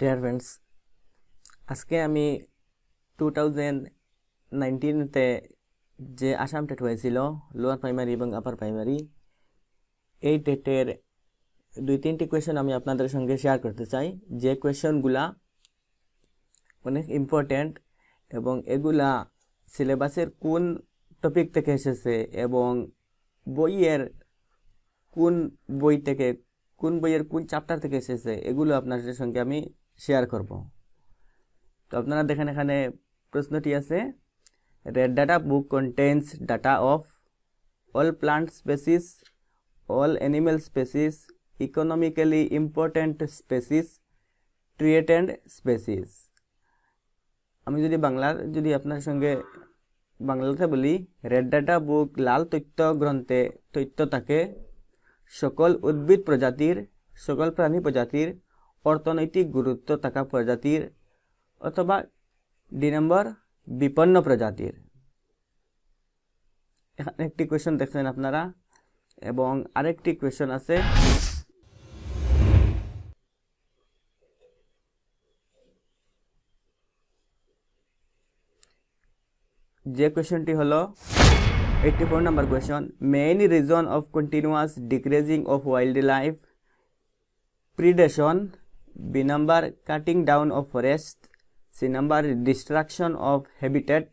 Dear friends আজকে আমি two thousand নাইনটিনতে যে আসাম টেট হয়েছিল লোয়ার প্রাইমারি এবং আপার প্রাইমারি এই ডেটের দুই তিনটি কোয়েশন আমি আপনাদের সঙ্গে শেয়ার করতে চাই যে কোয়েশনগুলা অনেক ইম্পর্ট্যান্ট এবং এগুলা সিলেবাসের কোন টপিক থেকে এসেছে এবং বইয়ের কোন বই থেকে কোন বইয়ের কোন চ্যাপ্টার থেকে এসেছে এগুলো আপনাদের সঙ্গে আমি শেয়ার করব তো আপনারা দেখেন এখানে প্রশ্নটি আছে red data book contains data of all plant species all animal species economically important species threatened species আমি যদি বাংলার যদি আপনার সঙ্গে বাংলাতে বলি রেড ডাটা বুক লাল তথ্য গ্রন্থে তথ্য থাকে সকল উদ্ভিদ প্রজাতির সকল প্রাণী প্রজাতির অর্থনৈতিক গুরুত্ব থাকা প্রজাতির অথবা ডি নম্বর বিপন্ন প্রজাতির এখানে একটি কোয়েশন দেখছেন আপনারা এবং আরেকটি কোয়েশন আছে যে কোয়েশনটি হলো eighty four number question main reason of continuous decreasing of wild life predation B number cutting down of forest. C number destruction of habitat.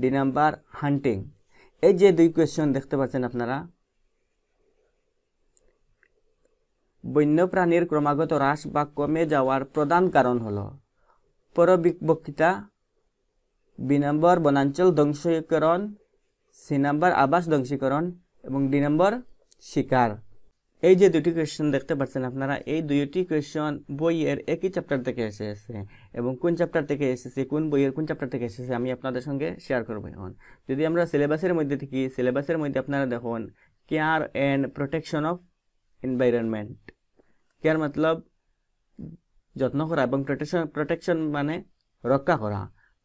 D number hunting. এই যে দুই কোয়েশ্চন দেখতে পাচ্ছেন আপনারা বন্যপ্রাণীর ক্রমাগত হ্রাস বা কমে যাওয়ার প্রধান কারণ হল পরবিবক্ষিতা বি নম্বর বনাঞ্চল ধ্বংসীকরণ সি নম্বর আবাস ধ্বংসীকরণ এবং ডি নম্বর শিকার এই যে দুটি কোয়েশন দেখতে পাচ্ছেন আপনারা এই দুইটি কোয়েশন বইয়ের একই চ্যাপ্টার থেকে এসেছে এবং কোন চ্যাপ্টার থেকে এসেছে কোন বইয়ের কোন চ্যাপ্টার থেকে এসেছে আমি আপনাদের সঙ্গে শেয়ার করবো এখন যদি আমরা সিলেবাসের মধ্যে থাকি সিলেবাসের মধ্যে আপনারা দেখুন care and protection of environment care মতলব যত্ন করা এবং প্রোটেকশন প্রোটেকশন মানে রক্ষা করা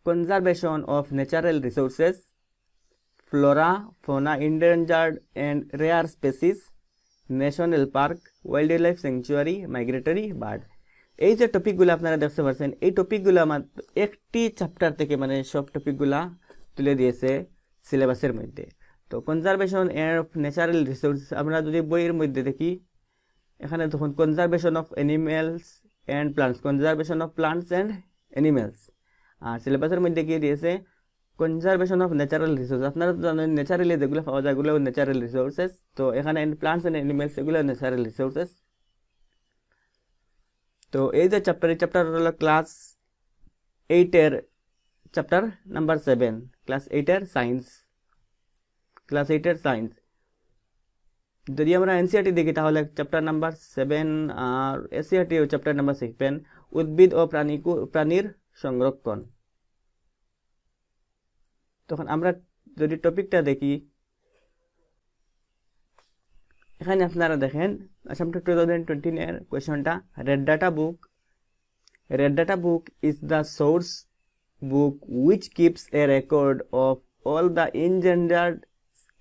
conservation of natural resources flora fauna endangered and rare species national park wild life sanctuary migratory bird এই যে টপিকগুলো আপনারা দেখতে পাচ্ছেন এই টপিকগুলো আমার একটি চ্যাপ্টার থেকে মানে সব টপিকগুলা তুলে দিয়েছে সিলেবাসের মধ্যে তো কনজারভেশন অফ ন্যাচারাল রিসোর্স আমরা যদি বইয়ের মধ্যে দেখি এখানে তখন conservation of animals and plants conservation of plants and animals আর সিলেবাসের মধ্যে গিয়ে দিয়েছে কনজারভেশন অফ ন্যাচারাল রিসোর্স আপনারা তো জানেন ন্যাচারালি যেগুলো পাওয়া যায় ওগুলো ন্যাচারাল রিসোর্সেস তো এখানে প্লান্টস অ্যান্ড অ্যানিমেলস এগুলো ন্যাচারাল রিসোর্সেস তো এই যে চ্যাপ্টার এই চ্যাপ্টার হলো ক্লাস এইটের চ্যাপ্টার নাম্বার সেভেন ক্লাস এইটের সায়েন্স ক্লাস এইটের সায়েন্স যদি আমরা এনসিআরটি e দেখি তাহলে চ্যাপ্টার নাম্বার সেভেন আর এসিআরটি e ও চ্যাপ্টার নাম্বার সিক্স পেন উদ্ভিদ ও প্রাণী প্রাণীর সংরক্ষণ তখন আমরা যদি টপিকটা দেখি এখানে আপনারা দেখেন আসাম টু টু থাউজেন্ড টোয়েন্টিন টোয়েন্টিনের কোয়েশনটা red data book red data book is the source book which keeps a record of all the endangered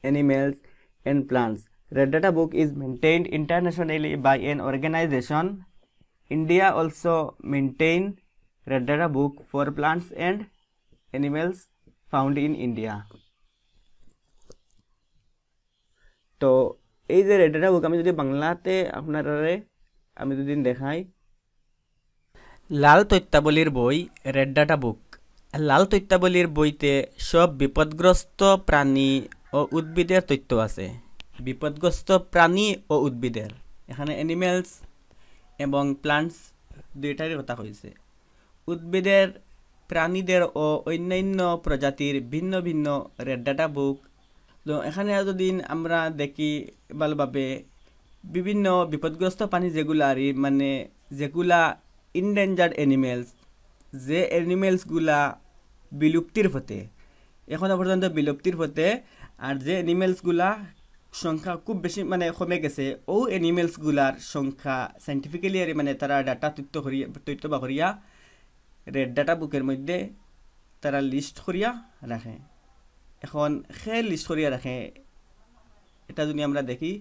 animals and plants red data book is maintained internationally by an organization India also maintain red data book for plants and animals found in India. তো এই যে রেডাটা বুক আমি যদি বাংলাতে আপনারে আমি যদি দেখাই লাল তত্ত্বাবলীর বই রেড ডাটা বুক লাল তত্ত্বাবলীর বইতে সব বিপদগ্রস্ত প্রাণী ও উদ্ভিদের তথ্য আছে বিপদগ্রস্ত প্রাণী ও উদ্ভিদের এখানে অ্যানিমেলস এবং প্লান্টস দুইটারই কথা হয়েছে উদ্ভিদের প্রাণীদের ও অন্যান্য প্রজাতির ভিন্ন ভিন্ন রেড ডাটা বুক তো এখানে যদি আমরা দেখি ভালোভাবে বিভিন্ন বিপদগ্রস্ত প্রাণী যেগুলা আর মানে যেগুলা ইনডেঞ্জার্ড অ্যানিমেলস যে অ্যানিমেলসগুলা বিলুপ্তির পথে এখনও পর্যন্ত বিলুপ্তির পথে আর যে অ্যানিমেলসগুলা সংখ্যা খুব বেশি মানে কমে গেছে ও অ্যানিমেলসগুলার সংখ্যা সাইন্টিফিক্যালি আর মানে তারা ডাটা তথ্য করিয়া তথ্য বা করিয়া রেড ডাটা বুকের মধ্যে তারা লিস্ট করিয়া রাখে এখন সে লিস্ট করিয়া রাখে এটা যদি আমরা দেখি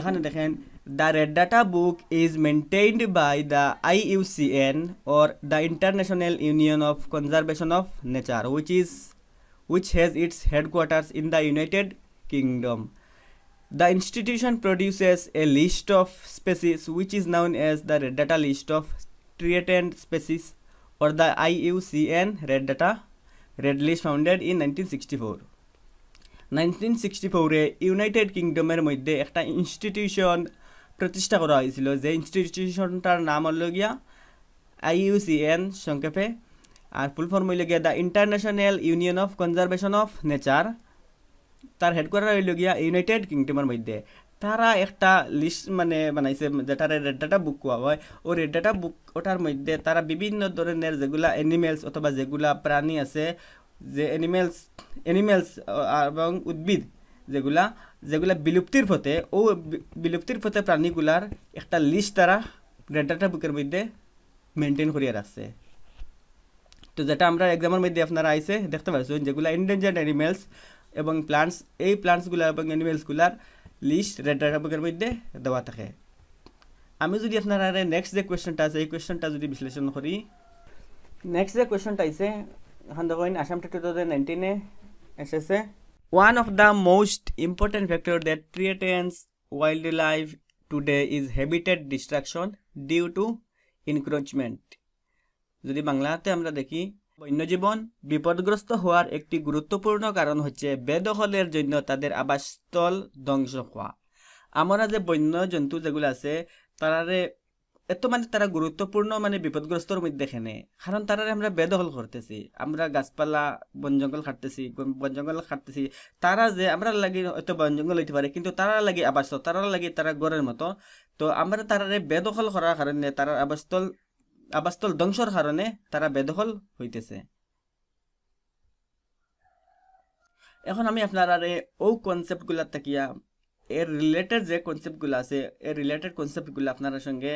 এখানে দেখেন the red data book is maintained by the I U N or the international union of conservation of nature which is which has its headquarters in the United Kingdom the institution produces a list of species which is known as the red data list of threatened species for the IUCN red data red list founded in 1964. 1964 এ United কিংডমের মধ্যে একটা institution প্রতিষ্ঠা করা হয়েছিল যে ইনস্টিটিউশনটার নাম হল গিয়া আইইউসিএন সংক্ষেপে আর ফুল ফর্ম হইল গিয়া the international union of conservation of nature তার হেডকোয়ার্টার হইল গিয়া ইউনাইটেড কিংডমের মধ্যে তারা একটা লিস্ট মানে বানাইছে যেটা রেড ডাটা বুক কোয়া হয় ও রেড ডাটা বুক ওটার মধ্যে তারা বিভিন্ন ধরনের যেগুলা অ্যানিমেলস অথবা যেগুলা প্রাণী আছে যে অ্যানিমেলস অ্যানিমেলস এবং উদ্ভিদ যেগুলা যেগুলা বিলুপ্তির পথে ও বিলুপ্তির পথে প্রাণীগুলার একটা লিস্ট তারা রেড ডাটা বুকের মধ্যে মেনটেন করিয়া রাখছে তো যেটা আমরা এক্সামের মধ্যে আপনারা আইসে দেখতে পাচ্ছেন যেগুলো এন্ডেঞ্জার্ড অ্যানিমেলস এবং প্লান্টস এই প্লান্টসগুলার এবং অ্যানিমেলসগুলার লিষ্ট রেড ক্যাপের মধ্যে দেওয়া থাকে আমি যদি আপনারা নেক্সট যে কোয়েশনটা আছে এই কোয়েশনটা যদি বিশ্লেষণ করি নেক্সট যে কোয়েশনটা আছে এখন দেখো আসাম টু থাউজেন্ড নাইনটিনে এসেছে one of the most important factor that threatens wild life today is habitat destruction due to encroachment যদি বাংলাতে আমরা দেখি বন্যজীবন বিপদগ্রস্ত হওয়ার একটি গুরুত্বপূর্ণ কারণ হচ্ছে বেদখলের জন্য তাদের আবাসস্থল ধ্বংস হওয়া আমরা যে বন্য জন্তু যেগুলো আছে তারারে এত মানে তারা গুরুত্বপূর্ণ মানে বিপদগ্রস্তর মধ্যে খেনে কারণ তারা আমরা বেদখল করতেছি আমরা গাছপালা বন জঙ্গল কাটতেছি বন জঙ্গল কাটতেছি তারা যে আমরা লাগে এত বন জঙ্গল হইতে পারে কিন্তু তারা লাগে আবাসস্থল তারা লাগে তারা গড়ের মতো তো আমরা তারারে বেদখল করার কারণে তারা আবাসস্থল আবাসস্থল ধ্বংসর কারণে তারা বেদখল হইতেছে এখন আমি আপনার ও কনসেপ্টগুলা তাকিয়া এর রিলেটেড যে কনসেপ্টগুলো আছে এর রিলেটেড কনসেপ্টগুলো আপনার সঙ্গে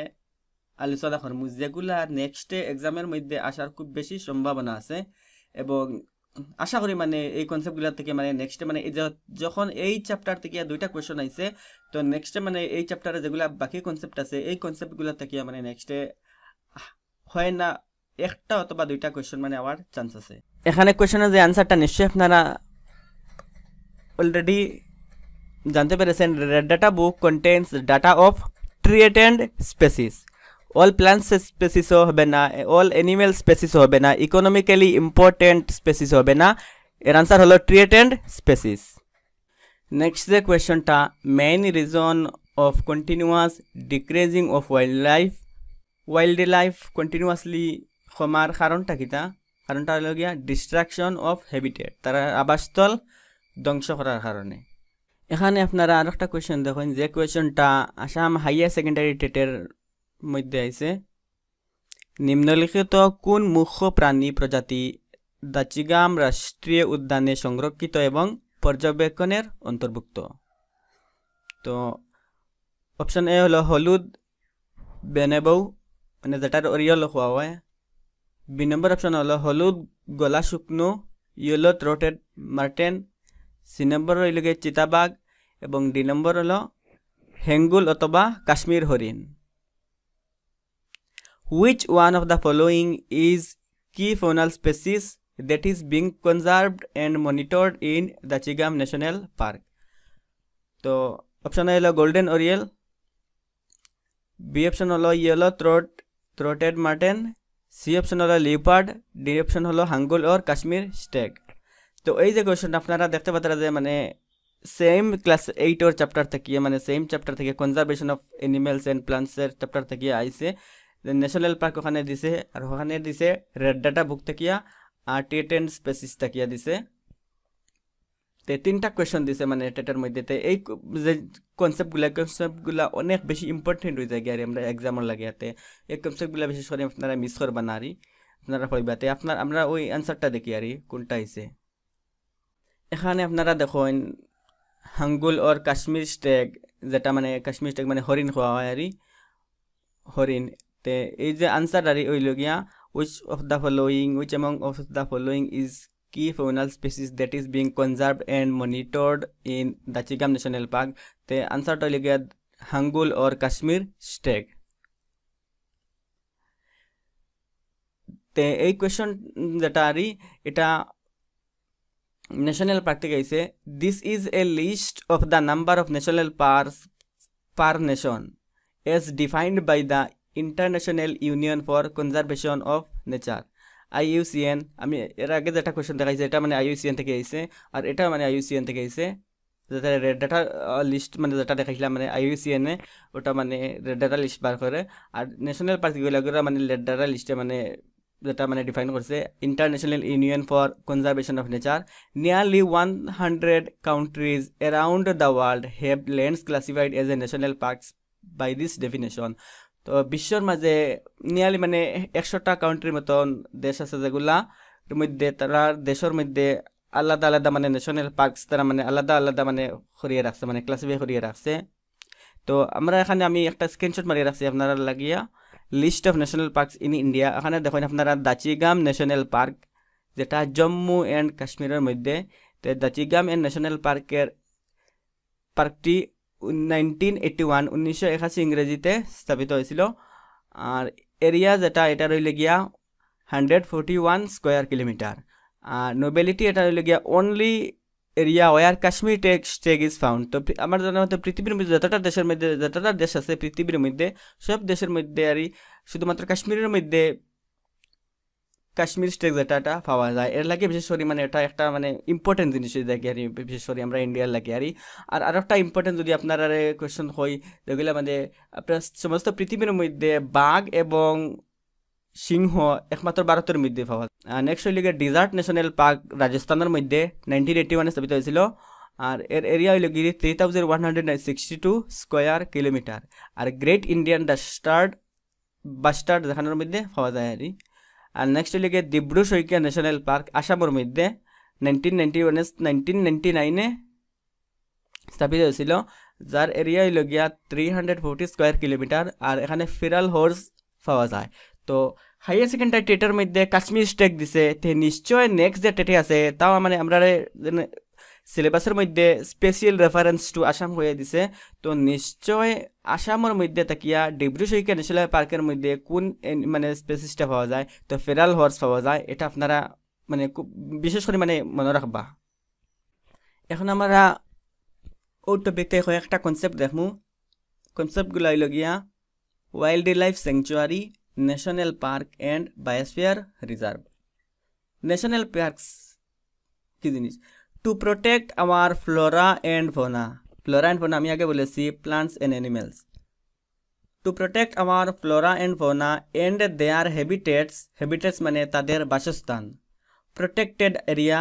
আলোচনা করবো যেগুলা নেক্সট এক্সামের মধ্যে আসার খুব বেশি সম্ভাবনা আছে এবং আশা করি মানে এই কনসেপ্টগুলো থেকে মানে নেক্সট মানে যখন এই চ্যাপ্টার থেকে দুইটা কোয়েশন আইসে তো নেক্সটে মানে এই চ্যাপ্টারে যেগুলো বাকি কনসেপ্ট আছে এই কনসেপ্টগুলো থেকে মানে নেক্সটে হয় না একটা অথবা দুইটা কোয়েশ্চেন মানে আবার চান্স আছে এখানে কোয়েশ্চেনের যে অ্যান্সারটা নিশ্চয়ই আপনারা অলরেডি জানতে পেরেছেন data book contents data of threatened species all plants স্পেসিসও হবে না অল অ্যানিমেল স্পেসিসও হবে না ইকোনমিক্যালি ইম্পর্টেন্ট স্পেসিস হবে না এর আনসার হলো ট্রিয়েটেন্ড স্পেসিস নেক্সট যে কোয়েশ্চনটা main reason of continuous decreasing of wild life wild life continuously কমার কারণটা কিতা কারণটা হল গিয়া ডিস্ট্রাকশন অফ হেবিটেট তার আবাসস্থল ধ্বংস করার কারণে এখানে আপনারা আর একটা কোয়েশন দেখেন যে কোয়েশনটা আসাম হাইয়ার সেকেন্ডারি টেটের মধ্যে আছে নিম্নলিখিত কোন মুখ্য প্রাণী প্রজাতি দাচিগাম রাষ্ট্রীয় উদ্যানে সংরক্ষিত এবং পর্যবেক্ষণের অন্তর্ভুক্ত তো অপশন এ হলো হলুদ বেনেবৌ মানে যেটাৰ অৰিয়ল হওয়া হয় বি নম্বৰ অপচন হল হলুদ গলা শুকনো yellow throated marten C number ৰইলগে চিতাবাগ এবং ডি নম্বৰ হলো হেঙ্গুল অথবা কাশ্মীৰ হৰিণ which one of the following is key faunal species that is being conserved and monitored in the Dachigam national park তো অপশন হলো গোল্ডেন অৰিয়েল বি অপশন হল yellow throat throated marten C option হলো leopard D option হলো হাঙ্গুল ওর Kashmir stake তো এই যে কোয়েশনটা আপনারা দেখতে পাতারা যে মানে same class eight or chapter থেকে মানে সেম চ্যাপ্টার থেকে কনজারভেশন অফ এনিমেলস অ্যান্ড প্লান্টসের চ্যাপ্টার থেকে আইসে ন্যাশনাল পার্ক ওখানে দিছে আর ওখানে দিছে রেড ডাটা বুক থেকে আর টেট অ্যান্ড স্পেসিস থেকে দিছে তে তিনিটা কুৱেশ্যন দিছে মানে টেটৰ মধ্যে তে এই যে কনচেপ্টগুলা কনচেপ্টগুলা অনেক বেছি ইম্পৰ্টেণ্ট হৈ যায়গৈ আৰু আমাৰ এক্সামৰ লাগে ইয়াতে এই কনচেপ্টগুলা বেছি চৰি আপোনাৰ মিছ কৰিব নোৱাৰি আপোনাৰ পঢ়িবা তে আপোনাৰ আমাৰ ওই এনচাৰটা দেখি আৰু কোনটা আহিছে এখানে আপোনাৰ দেখোন হাংগুল অৰ কাশ্মীৰ ষ্টেগ যেটা মানে কাশ্মীৰ ষ্টেগ মানে হৰিণ খোৱা হয় আৰু হৰিণ তে এই যে আনচাৰ আৰু ওইলগীয়া which of the following which among of the following is key faunal species that is being conserved and monitored in the Chigam National Park? The answer to get Hangul or Kashmir stag. The a question that are it national park se, this is a list of the number of national parks per nation as defined by the international union for conservation of nature IUCN আমি এর আগে যেটা question দেখাইছে এটা মানে IUCN থেকে এসে আর এটা মানে আইইউসিএন থেকে এসে যেটা রেড ডাটা লিস্ট মানে যেটা দেখাইছিলাম মানে আইইউসিএনে ওটা মানে রেড ডাটা লিস্ট বার করে আর ন্যাশনাল পার্টিগুলো মানে রেড ডাটা লিস্টে মানে যেটা মানে ডিফাইন করছে international union for conservation of nature nearly one hundred countries around the world have lands classified as a national parks by this definition তো বিশ্বর মাঝে নিয়ালি মানে একশোটা কাউন্ট্রির মতন দেশ আছে যেগুলা মধ্যে তারা দেশের মধ্যে আলাদা আলাদা মানে ন্যাশনাল পার্কস তারা মানে আলাদা আলাদা মানে সরিয়ে রাখছে মানে ক্লাসিফাই সরিয়ে রাখছে তো আমরা এখানে আমি একটা স্ক্রিনশট মারিয়ে রাখছি আপনারা লাগিয়া list of national parks in India এখানে দেখেন আপনারা দাচিগাম ন্যাশনাল পার্ক যেটা জম্মু অ্যান্ড কাশ্মীরের মধ্যে তো দাচিগাম অ্যান্ড ন্যাশনাল পার্কের পার্কটি নাইনটিন এইটটি ওয়ান উনিশশো একাশি ইংরেজিতে স্থাপিত হয়েছিল আর এরিয়া যেটা এটা রইলে গিয়া hundred forty one square kilometre আর নোবেলিটি এটা রইলে গিয়া অনলি এরিয়া ওয়ার কাশ্মীর টেক স্টেগ ইজ ফাউন্ড তো আমার জানার মতো পৃথিবীর মধ্যে যতটা দেশের মধ্যে যতটা দেশ আছে পৃথিবীর মধ্যে সব দেশের মধ্যে আর শুধুমাত্র কাশ্মীরের মধ্যে কাশ্মীর স্টেক যেটা পাওয়া যায় এর লাগে বিশেষ করে মানে এটা একটা মানে ইম্পর্টেন্ট জিনিস দেখি আর বিশেষ করে আমরা ইন্ডিয়ার লাগে আর আর আর একটা ইম্পর্টেন্ট যদি আপনার কোয়েশ্চন হয় যেগুলো মানে আপনার সমস্ত পৃথিবীর মধ্যে বাঘ এবং সিংহ একমাত্র ভারতের মধ্যে পাওয়া যায় নেক্সট হইলে ডিজার্ট ন্যাশনাল পার্ক রাজস্থানের মধ্যে নাইনটিন এইটি ওয়ানে স্থাপিত হয়েছিল আর এর এরিয়া হইল গিয়ে three thousand one hundred sixty two square kilometre আর গ্রেট ইন্ডিয়ান ডাস্টার্ড বাস্টার্ড দেখানোর মধ্যে পাওয়া যায় আর আর নেক্সট লিগে দিব্রু শইকিয়া ন্যাশনাল পার্ক আসামর মধ্যে নাইনটিন নাইনটি ওয়ানে নাইনটিন নাইনটি নাইনে স্থাপিত হয়েছিল যার এরিয়া হইল গিয়া three hundred forty square kilometre আর এখানে ফিরাল হর্স পাওয়া যায় তো হাইয়ার সেকেন্ডারি টেটের মধ্যে কাশ্মীর স্টেক দিছে তে নিশ্চয় নেক্সট যে টেটে আছে তাও মানে আমরা সিলেবাসের মধ্যে স্পেশিয়াল রেফারেন্স টু আসাম হয়ে দিছে তো নিশ্চয় আসামের মধ্যে তাকিয়া ডিব্রু শৈকা ন্যাশনাল পার্কের মধ্যে কোন মানে স্পেসিসটা পাওয়া যায় তো ফেরাল হর্স পাওয়া যায় এটা আপনারা মানে খুব বিশেষ করে মানে মনে রাখবা এখন আমরা ও টপিকতে একটা কনসেপ্ট দেখমু কনসেপ্টগুলো লগিয়া wild life sanctuary national park and biosphere reserve national parks কি জিনিস to protect our flora and fauna flora and fauna আমি আগে বলেছি plants and animals to protect our flora and fauna and their habitats habitats মানে তাদের বাসস্থান protected area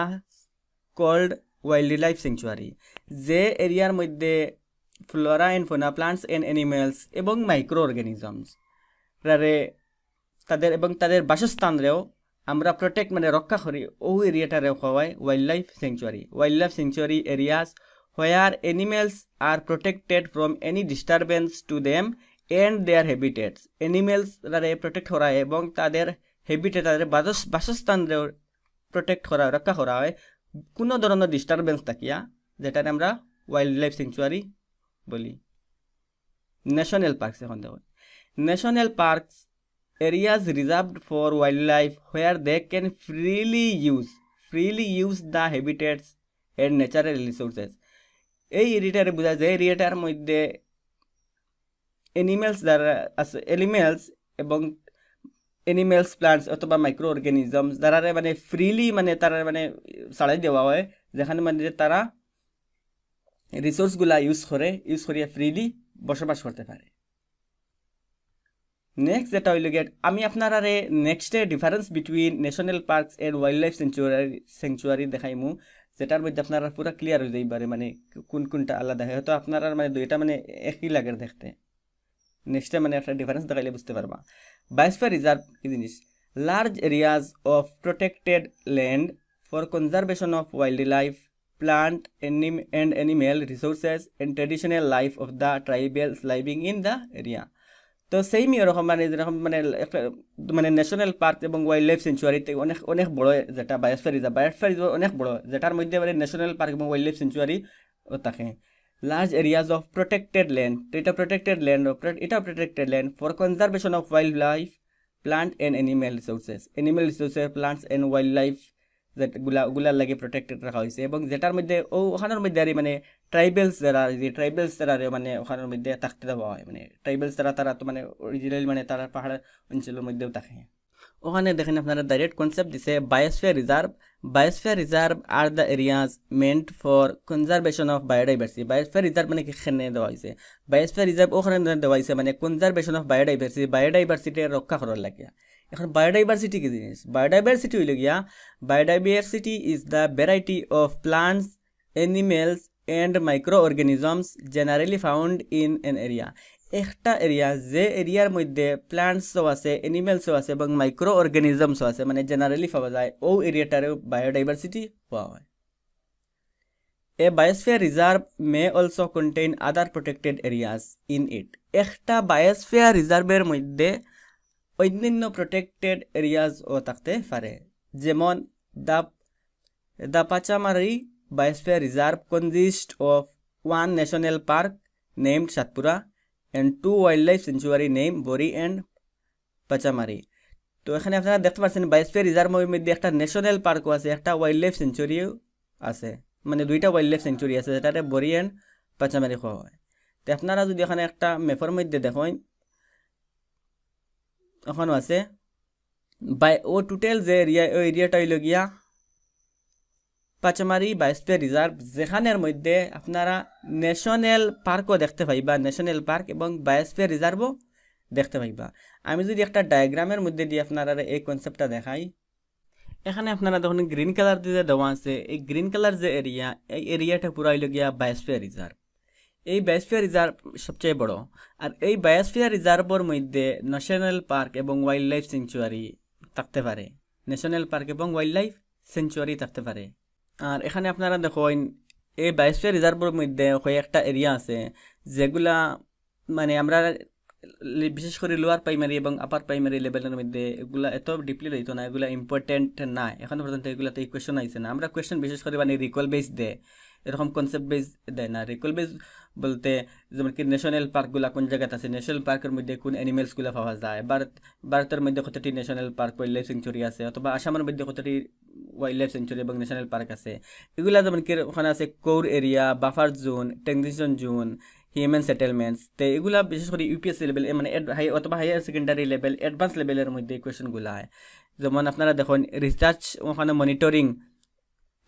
called wild life sanctuary যে এরিয়ার মধ্যে flora and fauna plants and animals এবং মাইক্রো অর্গানিজমস তাদের এবং তাদের বাসস্থানরেও আমরা প্রোটেক্ট মানে রক্ষা করি ও এরিয়াটারে হওয়ায় wild life sanctuary wild life sanctuary areas where animals are protected from any disturbance to them and their habitats এনিমেলসরারে প্রোটেক্ট করা হয় এবং তাদের হ্যাবিটেট তাদের বাসস্থান প্রোটেক্ট করা রক্ষা করা হয় কোনো ধরনের ডিস্টারবেন্স থাকিয়া যেটার আমরা ওয়াইল্ড লাইফ সেংচুয়ারি বলি ন্যাশনাল পার্কস এখন দেখুন national parks areas reserved for wildlife where they can freely use freely use the habitats and natural resources এই এরিয়াটারে বোঝায় যে এরিয়াটার মধ্যে এনিমেলস দ্বারা আছে এনিমেলস এবং এনিমেলস প্লান্টস অথবা মাইক্রো অর্গানিজমস দ্বারা মানে ফ্রিলি মানে তারা মানে ছাড়াই দেওয়া হয় যেখানে মানে তারা রিসোর্সগুলা ইউজ করে ইউজ করিয়া ফ্রিলি বসবাস করতে পারে নেক্সট যেটা হইল গেট আমি আপনারারে নেক্সটে difference between national parks and wild life sanctuary sanctuary দেখাইমু যেটার মধ্যে আপনারা পুরো ক্লিয়ার হয়ে যাই পারে মানে কোন কোনটা আলাদা হয়তো আপনারা মানে দুইটা মানে একই লাগে দেখতে নেক্সটে মানে একটা ডিফারেন্স দেখাইলে বুঝতে পারবা বাইসফা রিজার্ভ কি জিনিস large areas of protected land for conservation of wild life plant এনিম and animal resources and traditional life of the tribals living in the area তো সেইমই ওরকম মানে যেরকম মানে মানে ন্যাশনাল পার্ক এবং ওয়াইল্ড লাইফ সেঞ্চুয়ারিতে অনেক অনেক বড় যেটা বায়োস্ফিয়ার রিজার্ভ বায়োস্ফিয়ার অনেক বড় যেটার মধ্যে মানে ন্যাশনাল পার্ক এবং ওয়াইল্ড লাইফ সেঞ্চুয়ারি থাকে large areas of protected land তো এটা প্রোটেক্টেড ল্যান্ড এটা protected land for conservation of wild life plant and animal resources animal resources plants and wild life যেগুলা ওগুলার লাগে প্রোটেক্টেড রাখা হয়েছে এবং যেটার মধ্যে ও ওখানের মধ্যে আর মানে ট্রাইবেলস যারা যে ট্রাইবেলস যারা মানে ওখানের মধ্যে থাকতে দেওয়া হয় মানে ট্রাইবেলস যারা তারা তো মানে অরিজিনালি মানে তারা পাহাড় অঞ্চলের মধ্যেও থাকে ওখানে দেখেন আপনারা ডাইরেক্ট কনসেপ্ট দিছে biosphere reserve biosphere reserve are the areas meant for conservation of biodiversity biosphere reserve মানে এখানে দেওয়া হয়েছে বায়োস্ফিয়ার রিজার্ভ ওখানে দেওয়া হয়েছে মানে কনজারভেশন অফ বায়োডাইভার্সিটি বায়োডাইভার্সিটি রক্ষা করার লাগে এখন বায়োডাইভার্সিটি কি জিনিস বায়োডাইভার্সিটি হইল গিয়া biodiversity is the variety of plants animals and micro organisms generally found in an area একটা এরিয়া যে এরিয়ার মধ্যে প্লান্টসও আছে এনিমেলসও আছে এবং মাইক্রো অর্গানিজমসও আছে মানে জেনারেলি পাওয়া যায় ও এরিয়াটারও বায়োডাইভার্সিটি পাওয়া হয় a biosphere reserve may also contain other protected areas in it একটা বায়োস্ফিয়ার রিজার্ভের মধ্যে অন্যান্য প্রোটেক্টেড এরিয়াজও থাকতে পারে যেমন the the Pachmarhi biosphere reserve consist of one national park named Satpura and two wild life sanctuary name Bori and Pachmarhi তো এখানে আপনারা দেখতে পাচ্ছেন বায়োস্ফিয়ার রিজার্ভের মধ্যে একটা ন্যাশনাল পার্কও আছে একটা ওয়াইল্ড লাইফ সেঞ্চুরিও আছে মানে দুইটা ওয়াইল্ড লাইফ সেঞ্চুরি আছে যেটাতে বরি অ্যান্ড পাচামারি খাওয়া হয় তো আপনারা যদি এখানে একটা ম্যাপের মধ্যে দেখেন ওখানে আছে বাই ও টোটেল যে এরিয়া ও এরিয়াটা হইল গিয়া পাচামারি বায়োস্ফিয়ার রিজার্ভ যেখানের মধ্যে আপনারা ন্যাশনাল পার্কও দেখতে পাইবা ন্যাশনাল পার্ক এবং বায়োস্ফিয়ার রিজার্ভও দেখতে পাইবা আমি যদি একটা ডায়াগ্রামের মধ্যে দিয়ে আপনারা এই কনসেপ্টটা দেখাই এখানে আপনারা দেখুন গ্রিন কালার দিয়ে দেওয়া আছে এই গ্রিন কালার যে এরিয়া এই এরিয়াটা হইল গিয়া বায়োস্ফিয়ার রিজার্ভ এই বায়োস্ফিয়ার রিজার্ভ সবচেয়ে বড় আর এই বায়োস্ফিয়ার রিজার্ভর মধ্যে ন্যাশনাল পার্ক এবং ওয়াইল্ড লাইফ সেঞ্চুয়ারি থাকতে পারে ন্যাশনাল পার্ক এবং ওয়াইল্ড লাইফ সেঞ্চুয়ারি থাকতে পারে আর এখানে আপনারা দেখুন এই বায়োস্ফিয়ার রিজার্ভের মধ্যে একটা এরিয়া আছে যেগুলা মানে আমরা বিশেষ করে লোয়ার প্রাইমারি এবং আপার প্রাইমারি লেভেলের মধ্যে এগুলা এত ডিপলি রইত না এগুলা ইম্পর্টেন্ট না এখন পর্যন্ত এগুলাতে কোয়েশন আইসে না আমরা কোয়েশন বিশেষ করে মানে রিকল বেস দেয় এরকম কনসেপ্ট বেস দেয় না রিকল বেস বলতে যেমন মানে কি ন্যাশনাল পার্কগুলা কোন জায়গাতে আছে ন্যাশনাল পার্কের মধ্যে কোন অ্যানিমেলসগুলো পাওয়া যায় ভারত ভারতের মধ্যে কতটি national park wild life sanctuary আছে অথবা আসামের মধ্যে কতটি ওয়াইল্ড লাইফ সেঞ্চুরি এবং ন্যাশনাল পার্ক আছে এগুলা যেমন কি ওখানে আছে core area buffer zone transition zone human settlements তো এগুলা বিশেষ করে ইউপিএসসি লেভেল মানে হাই অথবা হায়ার সেকেন্ডারি লেভেল অ্যাডভান্স লেভেলের মধ্যে কোয়েশনগুলো হয় যেমন আপনারা দেখুন রিসার্চ ওখানে মনিটরিং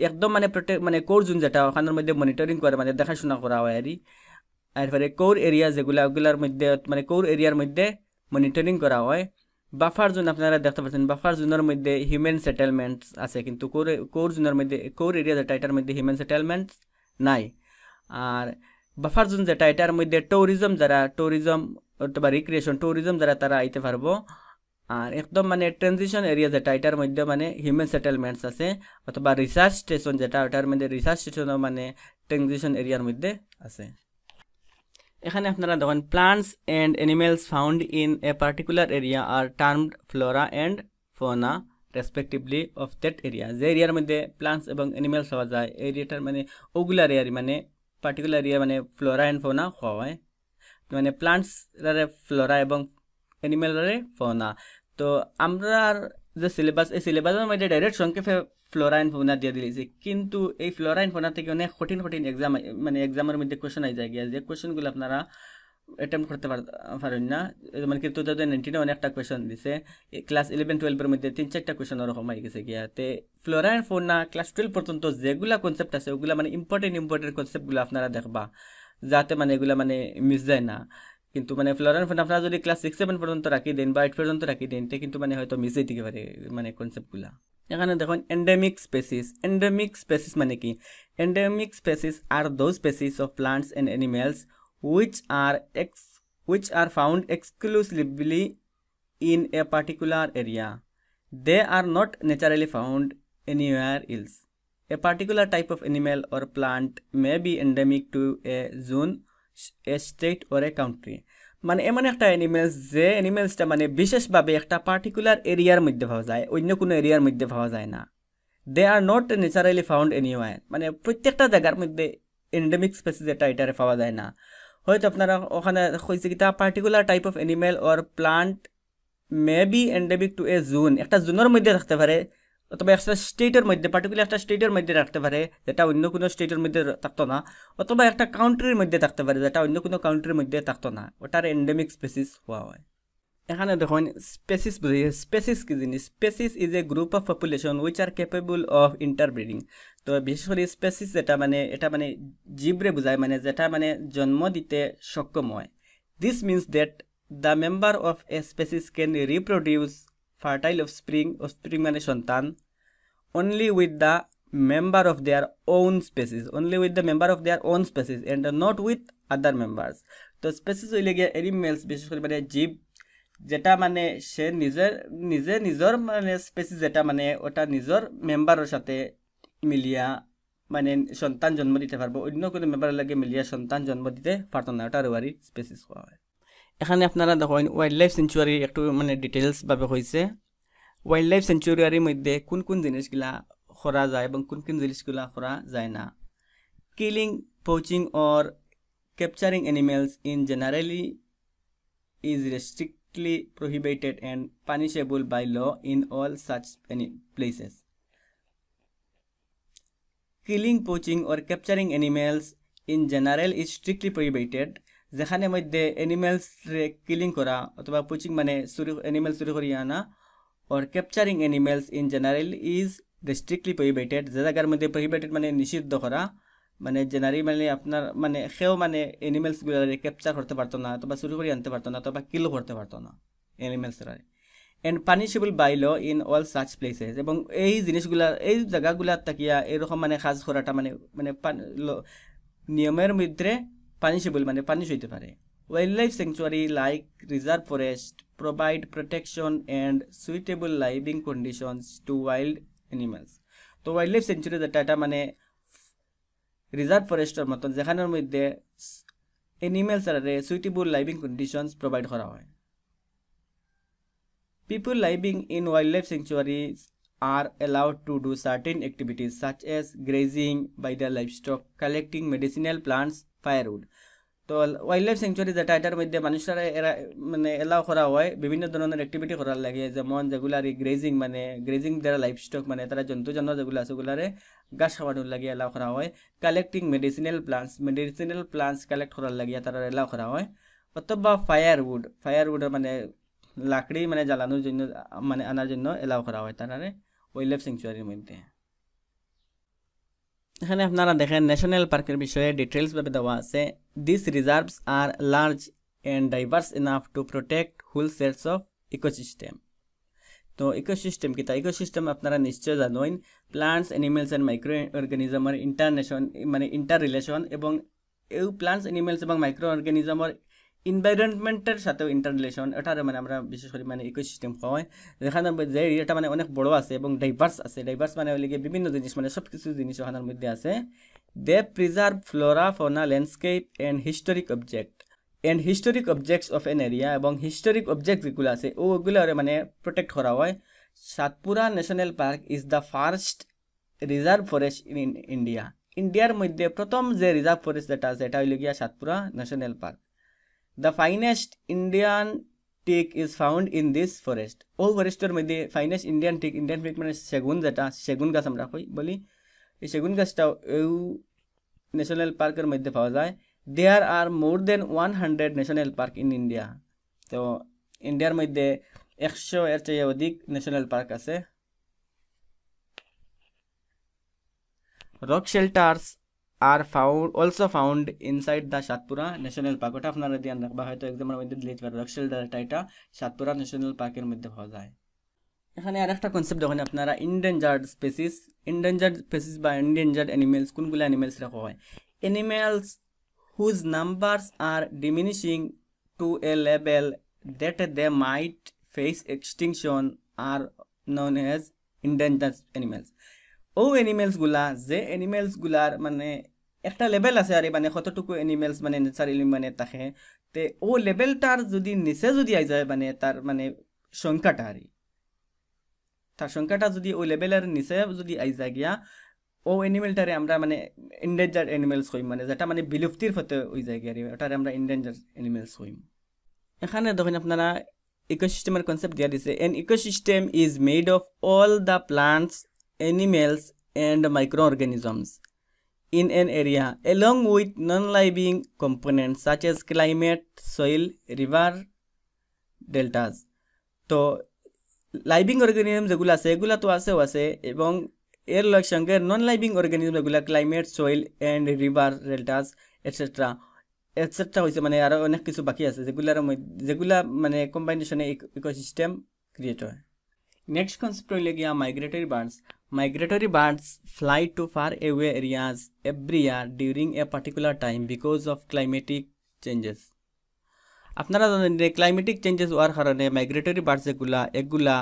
একদম মানে প্ৰটেক্ট মানে ক'ৰ যোন যেটা খানৰ মধ্যে মনিটৰিং কৰে মানে দেখা শুনা কৰা হয় হেৰি তাৰপৰা ক'ৰ এৰিয়া যেগুলা ওগুলাৰ মধ্যে মানে ক'ৰ এৰিয়াৰ মধ্যে মনিটৰিং কৰা হয় বাফাৰ যোন আপোনাৰ দেখা পাইছে বাফাৰ যোনৰ মধ্যে হিউমেন ছেটেলমেণ্ট আছে কিন্তু ক'ৰ ক'ৰ যোনৰ মধ্যে ক'ৰ এৰিয়া যেটা এটাৰ মধ্যে হিউমেন ছেটেলমেণ্ট নাই আৰু বাফাৰ যোন যেটা এটাৰ মধ্যে টৰিজম যাৰা টৰিজম অথবা ৰিক্ৰিয়েশ্যন টৰিজম যাৰা তাৰা আহিব পাৰিব আর একদম মানে ট্রানজিশন এরিয়া যেটা এটার মধ্যে মানে হিউম্যান সেটেলমেন্টস আছে অথবা রিসার্চ স্টেশন যেটা ওটার মধ্যে রিসার্চ স্টেশনও মানে ট্রানজিশন এরিয়ার মধ্যে আছে এখানে আপনারা দেখেন plants and animals found in a particular area are termed flora and fauna respectively of that area যে এরিয়ার মধ্যে প্লান্টস এবং অ্যানিমেলস হওয়া যায় এরিয়াটার মানে ওগুলার এরিয়ার মানে পার্টিকুলার এরিয়া মানে ফ্লোরা অ্যান্ড ফোনা হওয়া হয় মানে প্লান্টস ফ্লোরা এবং এনিমেলরে ফোনা তো আমরা যে সিলেবাস এই সিলেবাসের মধ্যে ডাইরেক্ট সংক্ষেপে ফ্লোরাইন ফোনা দিয়ে দিয়েছি কিন্তু এই ফ্লোরাইন ফোনা থেকে অনেক কঠিন কঠিন এক্সাম মানে এক্সামের মধ্যে কোয়েশন আই যায় গিয়া যে কোয়েশনগুলো আপনারা অ্যাটেম্প করতে পারেন না মানে কি টু থাউজেন্ড নাইনটিনে অনেকটা কোয়েশন দিছে ক্লাস ইলেভেন টুয়েলভের মধ্যে তিন চারটা কোয়েশন ওরকম হয়ে গেছে গিয়া তে ফ্লোরাইন ফোনা ক্লাস টুয়েলভ পর্যন্ত যেগুলা কনসেপ্ট আছে ওগুলা মানে ইম্পর্টেন্ট ইম্পর্টেন্ট কনসেপ্টগুলো আপনারা দেখবা যাতে মানে এগুলা মানে মিস যায় না কিন্তু মানে ফ্লোরেন্স আপনারা যদি ক্লাস 6 থেকে 7 পর্যন্ত রাখি দেন বা 8 পর্যন্ত রাখি দেন তে কিন্তু মানে হয়তো মিজি থেকে মানে কনসেপ্টগুলো এখানে দেখুন এন্ডেমিক স্পেসিস এন্ডেমিক স্পেসিস মানে কি endemic species are those species of plants and animals which are ex which are found exclusively in a particular area they are not naturally found anywhere else a particular type of animal और plant may be endemic to a zone a state or a country মানে এমন একটা animals যে অ্যানিমেলসটা মানে বিশেষভাবে একটা particular এরিয়ার মধ্যে পাওয়া যায় অন্য কোনো এরিয়ার মধ্যে পাওয়া যায় না they are not naturally found anywhere মানে প্রত্যেকটা জায়গার মধ্যে এন্ডেমিক স্পেসিস এটা এটারে পাওয়া যায় না হয়তো আপনারা ওখানে হয়েছে কি তা particular type of animal or plant may be endemic to a zone একটা জোনের মধ্যে থাকতে পারে অথবা একটা স্টেটের মধ্যে পার্টিকুলার একটা স্টেটের মধ্যে রাখতে পারে যেটা অন্য কোনো স্টেটের মধ্যে থাকতো না অথবা একটা কাউন্ট্রির মধ্যে থাকতে পারে যেটা অন্য কোনো কাউন্ট্রির মধ্যে থাকতো না ওটার এন্ডেমিক স্পেসিস হওয়া হয় এখানে দেখুন স্পেসিস বুঝি স্পেসিস কি জিনিস species is a group of population which are capable of interbreeding তো বিশেষ করে স্পেসিস যেটা মানে এটা মানে জীবরে বোঝায় মানে যেটা মানে জন্ম দিতে সক্ষম হয় this means that the member of a species can reproduce offspring offspring spring মানে সন্তান only with the member of their own species only with the member of their own species and not with other members তো species হইলে গিয়ে animals বিশেষ করে মানে জীব যেটা মানে সে নিজের নিজে নিজের মানে স্পেসিস যেটা মানে ওটা নিজের মেম্বারের সাথে মিলিয়া মানে সন্তান জন্ম দিতে পারবো অন্য কোনো মেম্বারের লাগে মিলিয়া সন্তান জন্ম দিতে পারত না ওটা রোয়ারি স্পেসিস কোয়া হয় এখন আপনারা দেখুন ওয়াইল্ডলাইফ সেনচুয়ারি একটু মানে ডিটেইলস ভাবে হইছে ওয়াইল্ডলাইফ সেনচুয়ারি মধ্যে কোন কোন জিনিস কিলা করা যায় এবং কোন কোন জিনিস কিলা করা যায় না killing poaching or capturing animals in generally is restrictly prohibited and punishable by law in all such any places killing poaching or capturing animals in general is strictly prohibited যেখানে মধ্যে অ্যানিমেলসরে কিলিং করা অথবা পুচিং মানে চুরি এনিমেল চুরি করি আনা or capturing animals in general is restrictly prohibited যে জায়গার মধ্যে প্রহিবেটেড মানে নিষিদ্ধ করা মানে জেনারি মানে আপনার মানে সেও মানে এনিমেলসগুলো ক্যাপচার করতে পারতো না অথবা চুরি করে আনতে পারতো না অথবা কিল করতে পারতো না অ্যানিমেলসরা and punishable by law in all such places এবং এই জিনিসগুলা এই জায়গাগুলা তাকিয়া এরকম মানে সাজ করাটা মানে মানে নিয়মের মধ্যে punishable মানে পানিশ হইতে পারে wild life sanctuary like reserve forest provide protection and suitable living conditions to wild animals তো ওয়াইল্ড লাইফ স্যাংচুয়ারি যেটা এটা মানে রিজার্ভ ফরেস্টর মতন যেখানের মধ্যে animals are suitable living conditions provide করা হয় people living in wild life sanctuaries are allowed to do certain activities such as grazing by their livestock, collecting medicinal plants, firewood. তো ওয়াইল্ড লাইফ স্যাংচুয়ারি যেটা এটার মধ্যে মানুষরা এরা মানে allow করা হয় বিভিন্ন ধরনের অ্যাক্টিভিটি করার লাগে যেমন যেগুলো আর গ্রেজিং মানে গ্রেজিং যারা লাইফ স্টক মানে তারা জন্তু জানোয়ার যেগুলো আছে ওগুলারে গাছ খাওয়ানোর লাগে এলাও করা হয় collecting medicinal plants medicinal plants collect করার লাগে তারা এলাও করা হয় অথবা ফায়ারউড ফায়ারউড মানে লাকড়ি মানে জ্বালানোর জন্য মানে আনার জন্য এলাও করা হয় তারা ওয়াইল্ড লাইফ স্যাংচুয়ারির মধ্যে এখানে আপনারা দেখেন ন্যাশনাল পার্কের বিষয়ে ডিটেলসভাবে দেওয়া আছে this reserves are large and diverse enough to protect whole sets of ecosystem তো ইকোসিস্টেম কিতা ইকোসিস্টেম আপনারা নিশ্চয় জানোই প্লান্টস অ্যানিমেলস অ্যান্ড মাইক্রো অর্গানিজমের ইন্টারন্যাশন মানে ইন্টার রিলেশন এবং এই প্লান্টস অ্যানিমেলস এবং মাইক্রো অর্গানিজমের ইনভাইরনমেন্টের সাথে ইন্টারলেশন এটার মানে আমরা বিশেষ করে মানে ইকোসিস্টেম হয় যেখানে যে এরিয়াটা মানে অনেক বড় আছে এবং ডাইভার্স আছে ডাইভার্স মানে হলে বিভিন্ন জিনিস মানে সব কিছু জিনিস ওখানের মধ্যে আছে they preserve flora fauna landscape and historic object and historic objects of an area এবং হিস্টোরিক অবজেক্ট যেগুলো আছে ওগুলো মানে প্রোটেক্ট করা হয় Satpura national park is the first reserve forest in India ইন্ডিয়ার মধ্যে প্রথম যে রিজার্ভ ফরেস্ট যেটা আছে এটা হইল গিয়া Satpura national park The finest Indian teak is found in this forest. ও ফরেস্টের মধ্যে finest Indian teak Indian teak মানে সেগুন যেটা সেগুন গাছ আমরা কই বলি এই সেগুন গাছটাও এও ন্যাশনাল পার্কের মধ্যে পাওয়া যায় there are more than one hundred national park in India তো ইন্ডিয়ার মধ্যে একশো এর চেয়ে অধিক ন্যাশনাল পার্ক আছে rock shelters are found also found inside the Satpura national park ওটা আপনারা ধ্যান রাখবা হয়তো এক্সামের মধ্যে দিলেই পারবে অক্সেল ডাটা এটা সাতপুরা ন্যাশনাল পার্কের মধ্যে পাওয়া যায় এখানে আর একটা কনসেপ্ট দেখেন আপনারা ইনডেঞ্জার্ড স্পেসিস ইনডেঞ্জার্ড স্পেসিস বা ইনডেঞ্জার্ড অ্যানিমেলস কোনগুলো অ্যানিমেলস রাখা হয় animals whose numbers are diminishing to a level that they might face extinction are known as endangered animals ও এনিমেলসগুলা যে এনিমেলসগুলার মানে একটা লেভেল আছে আর মানে কতটুকু এনিমেলস মানে নেচারেলি মানে থাকে তে ও লেভেলটার যদি নিচে যদি আই যায় মানে তার মানে সংখ্যাটা আর তার সংখ্যাটা যদি ওই লেভেলের নিচে যদি আই যায় গিয়া ও এনিমেলটারে আমরা মানে ইন্ডেঞ্জার এনিমেলস হইম মানে যেটা মানে বিলুপ্তির ফতে ওই যায় গিয়া ওটারে আমরা ইন্ডেঞ্জার এনিমেলস হইম এখানে দেখেন আপনারা ইকোসিস্টেমের কনসেপ্ট দিয়া দিছে an ecosystem is made of all the plants animals and microorganisms in an area along with non-living components such as climate, soil, river, deltas. তো লাইভিং অর্গানিজম যেগুলো আছে এগুলো তো আছেও আছে এবং এর সঙ্গে নন লাইভিং অর্গানিজম এগুলা climate soil and river deltas etcetera etcetera হয়েছে মানে আরও অনেক কিছু বাকি আছে যেগুলার যেগুলা মানে কম্বাইনেশনে ইকোসিস্টেম ক্রিয়েট হয় নেক্সট কনসেপ্ট হইলে গিয়া migratory birds Migratory birds fly to far away areas every year during a particular time because of climatic changes. আপনারা জানেন যে ক্লাইমেটিক চেঞ্জেস হওয়ার কারণে মাইগ্রেটরি বার্ডস এগুলা এগুলা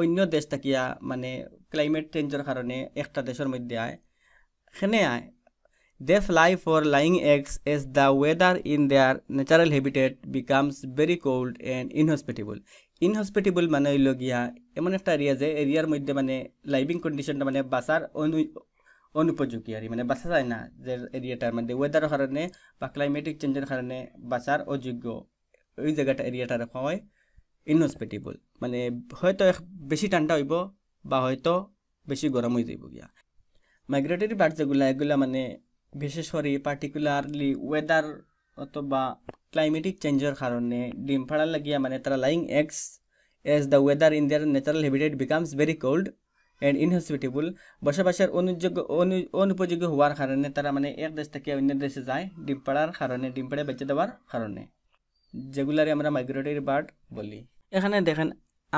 অন্য দেশ থাকিয়া মানে ক্লাইমেট চেঞ্জের কারণে একটা দেশের মধ্যে আয় সেনে আয় they fly for laying eggs as the weather in their natural habitat becomes very cold and inhospitable inhospitable মানে হইল গিয়া এমন একটা এরিয়া যে এরিয়ার মধ্যে মানে লাইভিং কন্ডিশনটা মানে বাসার অনু অনুপযোগী আর মানে বাসা যায় না যে এরিয়াটার মধ্যে ওয়েদারের কারণে বা ক্লাইমেটিক চেঞ্জের কারণে বাসার অযোগ্য ওই জায়গাটা এরিয়াটা রাখা হয় ইনহসপিটেবল মানে হয়তো বেশি ঠান্ডা হইব বা হয়তো বেশি গরম হয়ে যাইব গিয়া মাইগ্রেটরি বার্ড যেগুলো এগুলো মানে বিশেষ করে পার্টিকুলারলি ওয়েদার অথবা ক্লাইমেটিক চেঞ্জের কারণে ডিম ফাড়ার লাগিয়া মানে তারা laying eggs as the weather in their natural habitat becomes very cold and inhospitable বসবাসের অনুযোগ্য অনুপযোগী হওয়ার কারণে তারা মানে এক দেশ থেকে অন্য দেশে যায় ডিম পাড়ার কারণে ডিম পাড়ে বেঁচে দেওয়ার কারণে যেগুলারে আমরা মাইগ্রেটরি বার্ড বলি এখানে দেখেন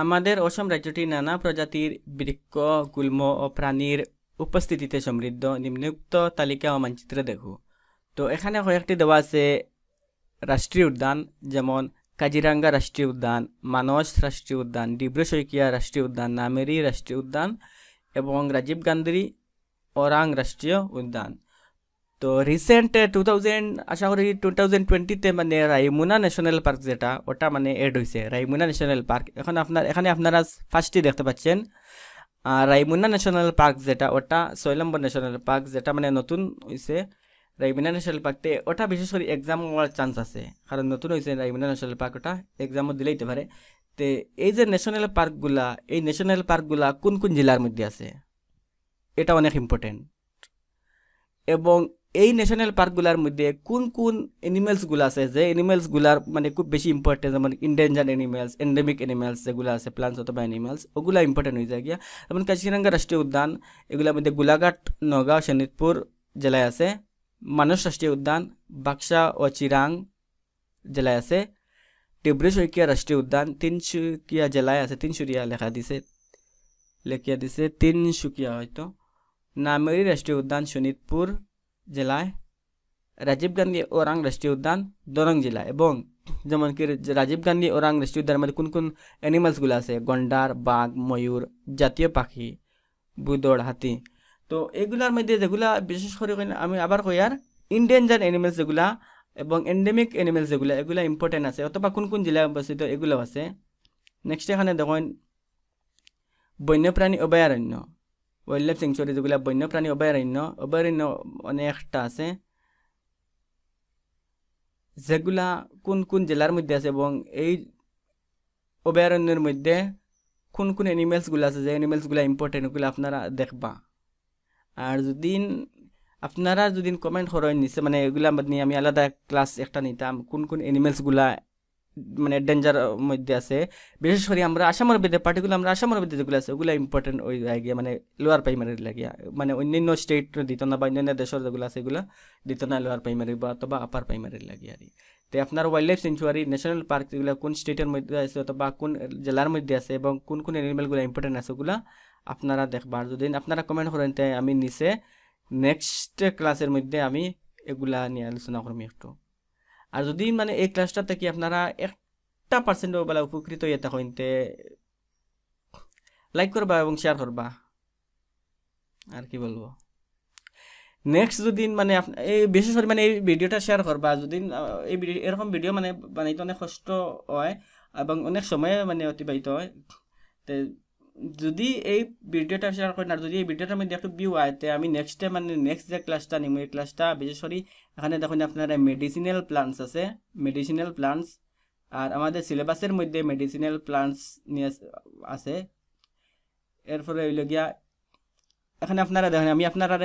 আমাদের অসম রাজ্যটি নানা প্রজাতির বৃক্ষ গুল্ম ও প্রাণীর উপস্থিতিতে সমৃদ্ধ নিম্নোক্ত তালিকা ও মানচিত্রে দেখো তো এখানে কয়েকটি দেওয়া আছে রাষ্ট্রীয় উদ্যান যেমন কাজিরাঙ্গা রাষ্ট্রীয় উদ্যান মানস রাষ্ট্রীয় উদ্যান ডিব্রু শৈকিয়া রাষ্ট্রীয় উদ্যান নামেরি রাষ্ট্রীয় উদ্যান এবং রাজীব গান্ধী ওরাং রাষ্ট্রীয় উদ্যান তো রিসেন্ট টু থাউজেন্ড আশা করি টু থাউজেন্ড টোয়েন্টিতে মানে রাইমুনা ন্যাশনাল পার্ক যেটা ওটা মানে এড হয়েছে রাইমুনা ন্যাশনাল পার্ক এখন আপনার এখানে আপনারা ফার্স্টই দেখতে পাচ্ছেন রাইমুনা ন্যাশনাল পার্ক যেটা ওটা সৈলম্বর ন্যাশনাল পার্ক যেটা মানে নতুন হয়েছে রাইবিনা ন্যাশনাল পার্কতে ওটা বিশেষ করে এক্সাম হওয়ার চান্স আছে কারণ নতুন হয়েছে রাইবিনা ন্যাশনাল পার্ক ওটা এক্সামও তো পারে তে এই যে ন্যাশনাল পার্কগুলা এই ন্যাশনাল পার্কগুলা কোন কোন জেলার মধ্যে আছে এটা অনেক ইম্পর্টেন্ট এবং এই ন্যাশনাল পার্কগুলার মধ্যে কোন কোন এনিমেলসগুলো আছে যে এনিমেলসগুলার মানে খুব বেশি ইম্পর্টেন্ট যেমন ইন্ডেঞ্জার এনিমেলস এন্ডেমিক এনিমেলস যেগুলো আছে প্লান্টস অথবা এনিমেলস ওগুলো ইম্পর্টেন্ট হয়ে যায় গিয়া যেমন কাজিরাঙ্গা রাষ্ট্রীয় উদ্যান এগুলোর মধ্যে গোলাঘাট নগাঁও শোণিতপুর জেলায় আছে मानस राष्ट्रीय उद्यान बक्सा और चिरांग जिले आसे डिब्री शैकिया राष्ट्रीय उद्यान तीनसुकिया जिले तीन तीनसुरिया लेखा दी से लेखिया दी से तीनसुकिया तो नामेरी राष्ट्रीय उद्यान शोनितपुर जिला राजीव गांधी ओरांग राष्ट्रीय उद्यान दोरंग जिला एवं जमन की राजीव गांधी ओरांग राष्ट्रीय उद्यान मध्य कौन कौन एनिमल्स गुला से गंडार बाघ मयूर जतियों पाखी बुदोड़ हाथी তো এগুলার মধ্যে যেগুলা বিশেষ করে আমি আবার কই আর ইন্ডেঞ্জার অ্যানিমেলস যেগুলা এবং এন্ডেমিক অ্যানিমেলস যেগুলো এগুলো ইম্পর্টেন্ট আছে অথবা কোন কোন জেলায় অবস্থিত এগুলো আছে নেক্সট এখানে দেখুন বন্যপ্রাণী অভয়ারণ্য ওয়াইল্ড লাইফ স্যাংচুয়ারি যেগুলো বন্যপ্রাণী অভয়ারণ্য অভয়ারণ্য অনেকটা মানে আছে যেগুলা কোন কোন জেলার মধ্যে আছে এবং এই অভয়ারণ্যের মধ্যে কোন কোন অ্যানিমেলসগুলো আছে যে অ্যানিমেলসগুলো ইম্পর্টেন্ট ওগুলো আপনারা দেখবা আর যদিন আপনারা যদি কমেন্ট করেন নিছে মানে এগুলা নিয়ে মানে আমি আলাদা ক্লাস একটা নিতাম কোন কোন অ্যানিমেলসগুলা মানে ডেঞ্জার মধ্যে আছে বিশেষ করে আমরা আসামের বেদে পার্টিকুলার আমরা আসামের বেদে যেগুলো আছে ওগুলো ইম্পর্টেন্ট ওই লাগিয়া মানে লোয়ার প্রাইমারি লাগিয়া মানে অন্যান্য স্টেট দিত না বা অন্যান্য দেশের যেগুলো আছে এগুলো দিত না লোয়ার প্রাইমারি বা অথবা আপার প্রাইমারি লাগিয়া আর তো আপনার wild life sanctuary national park যেগুলো কোন স্টেটের মধ্যে আছে অথবা কোন জেলার মধ্যে আছে এবং কোন কোন অ্যানিমেলগুলো ইম্পর্টেন্ট আছে ওগুলা আপনারা দেখবার যদি আপনারা কমেন্ট করেন তাই আমি নিচে নেক্সট ক্লাসের মধ্যে আমি এগুলা নিয়ে আলোচনা করবো একটু আর যদি মানে এই ক্লাসটা থেকে আপনারা একটা পার্সেন্ট বেলা উপকৃত হয়ে থাকেন তে লাইক করবা এবং শেয়ার করবা আর কি বলবো নেক্সট যদি মানে এই বিশেষ করে মানে এই ভিডিওটা শেয়ার করবা যদি এই এরকম ভিডিও মানে বানাইতে অনেক কষ্ট হয় এবং অনেক সময় মানে অতিবাহিত হয় যদি এই ভিডিওটা শেয়ার করেন আর যদি এই ভিডিওটার মধ্যে একটু ভিউ আয় আমি নেক্সট টাইম মানে নেক্সট যে ক্লাসটা নিম এই ক্লাসটা বিশেষ করি এখানে দেখুন আপনার মেডিসিনাল প্লান্টস আছে মেডিসিনাল প্লান্টস আর আমাদের সিলেবাসের মধ্যে মেডিসিনাল প্লান্টস নিয়ে আছে এরপরে হইল গিয়া এখানে আপনারা দেখেন আমি আপনারা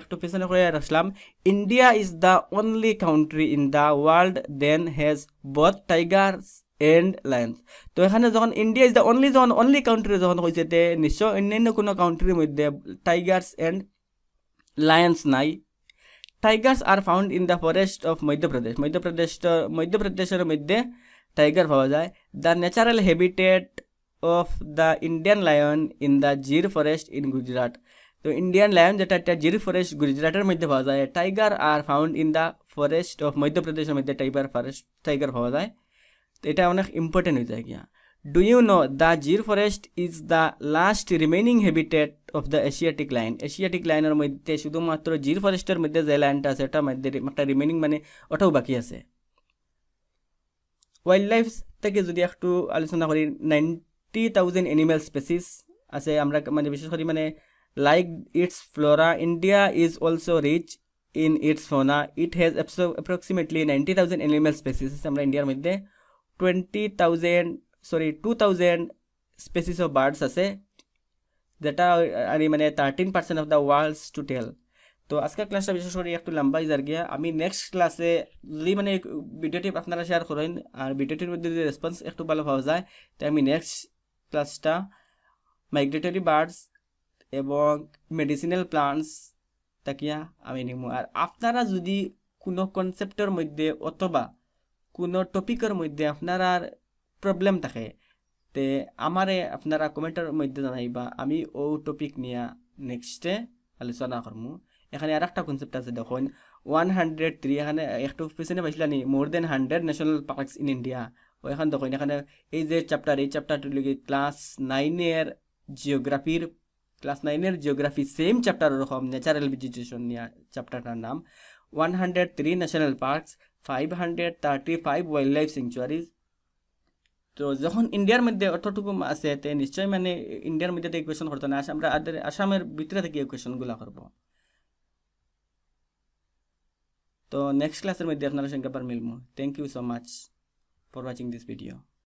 একটু পেছনে করে রাখলাম India is the only country in the world then has both tigers and lions তো এখানে যখন ইন্ডিয়া ইজ দ্য অনলি যখন অনলি কাউন্ট্রি যখন হয়েছে তে নিশ্চয় অন্যান্য কোনো কাউন্ট্রির মধ্যে টাইগার্স এণ্ড লায়ন্স নাই tigers are found in the forest of Madhya Pradesh Madhya Pradesh মধ্যপ্রদেশের মধ্যে টাইগার পাওয়া যায় the natural habitat of the Indian lion in the Gir forest in Gujarat তো ইন্ডিয়ান লায়ন যেটা একটা জির ফরেস্ট গুজরাটের মধ্যে পাওয়া যায় tiger are found in the forest of মধ্যপ্রদেশের মধ্যে টাইগার ফরেস্ট টাইগার পাওয়া যায় এটা অনেক ইম্পর্টেন্ট হয়ে যায় গিয়া do you know the Gir forest is the last remaining habitat of the Asiatic lion Asiatic লাইনের মধ্যে শুধুমাত্র জির ফরেস্টের মধ্যে যে লাইনটা আছে ওটার মধ্যে একটা রিমেনিং মানে ওটাও বাকি আছে ওয়াইল্ড লাইফ থেকে যদি একটু আলোচনা করি নাইনটি থাউজেন্ড এনিমেল স্পেসিস আছে আমরা মানে বিশেষ করে মানে like its flora India is also rich in its fauna it has approximately ninety thousand animal species আছে আমরা ইন্ডিয়ার মধ্যে টুৱেণ্টি থাউজেণ্ড চৰি two thousand species of birds আছে যেটা মানে thirteen percent of the world's total তো আজকে ক্লাসটা বিশেষ কৰি একটু লম্বাই ইজাৰ গিয়া আমি নেক্সট ক্লাছে যদি মানে ভিডিঅ'টি আপোনাৰ শ্বেয়াৰ কৰেন আৰ ভিডিওটিৰ মধ্যে যদি ৰেছপন্স একটু ভাল পাওয়া যায় তে আমি নেক্সট ক্লাছটা মাইগ্ৰেটৰী বাৰ্ডছ এবং মেডিসিনাল প্লান্টস তাকিয়া আমি নিমু আৰু আপোনাৰ যদি কোনো কনচেপ্টৰ মধ্যে অথবা কোনো টপিকের মধ্যে আপনার প্রবলেম থাকে তে আমারে আপনারা কমেন্টের মধ্যে জানাইবা আমি ও টপিক নিয়ে নেক্সটে আলোচনা করমু এখানে আর একটা কনসেপ্ট আছে দেখুন ওয়ান হান্ড্রেড থ্রি এখানে একটু পিছনে পাইছিলাম more than hundred national parks in India ও এখন দেখুন এখানে এই যে চ্যাপ্টার এই চ্যাপ্টারটি লিখে ক্লাস নাইনের জিওগ্রাফির ক্লাস নাইনের জিওগ্রাফি সেম চ্যাপ্টার ওরকম ন্যাচারাল ভিজিটেশন নিয়ে চ্যাপ্টারটার নাম one hundred three national parks 535 wild life sanctuaries তো যখন ইন্ডিয়ার মধ্যে অর্থটুকু আছে তে নিশ্চয় মানে ইন্ডিয়ার মধ্যে এই কোয়েশন করতো না আমরা আসামের ভিতরে থেকে এই কোয়েশনগুলো করব তো নেক্সট ক্লাসের মধ্যে আপনারা সংখ্যাবার মিলবো thank you so much for watching this video